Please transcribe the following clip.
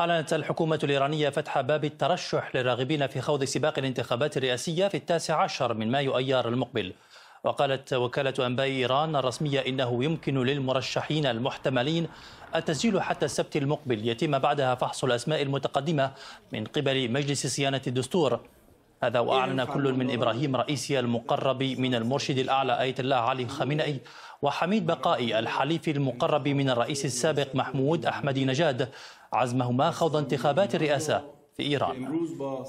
أعلنت الحكومة الإيرانية فتح باب الترشح للراغبين في خوض سباق الانتخابات الرئاسية في التاسع عشر من مايو أيار المقبل وقالت وكالة أنباء إيران الرسمية إنه يمكن للمرشحين المحتملين التسجيل حتى السبت المقبل يتم بعدها فحص الأسماء المتقدمة من قبل مجلس صيانة الدستور هذا إيه، وأعلن كل من إبراهيم رئيسي المقرب من المرشد الأعلى آية الله علي خامنئي وحميد بقائي الحليف المقرب من الرئيس السابق محمود أحمد نجاد عزمهما خوض انتخابات الرئاسة في إيران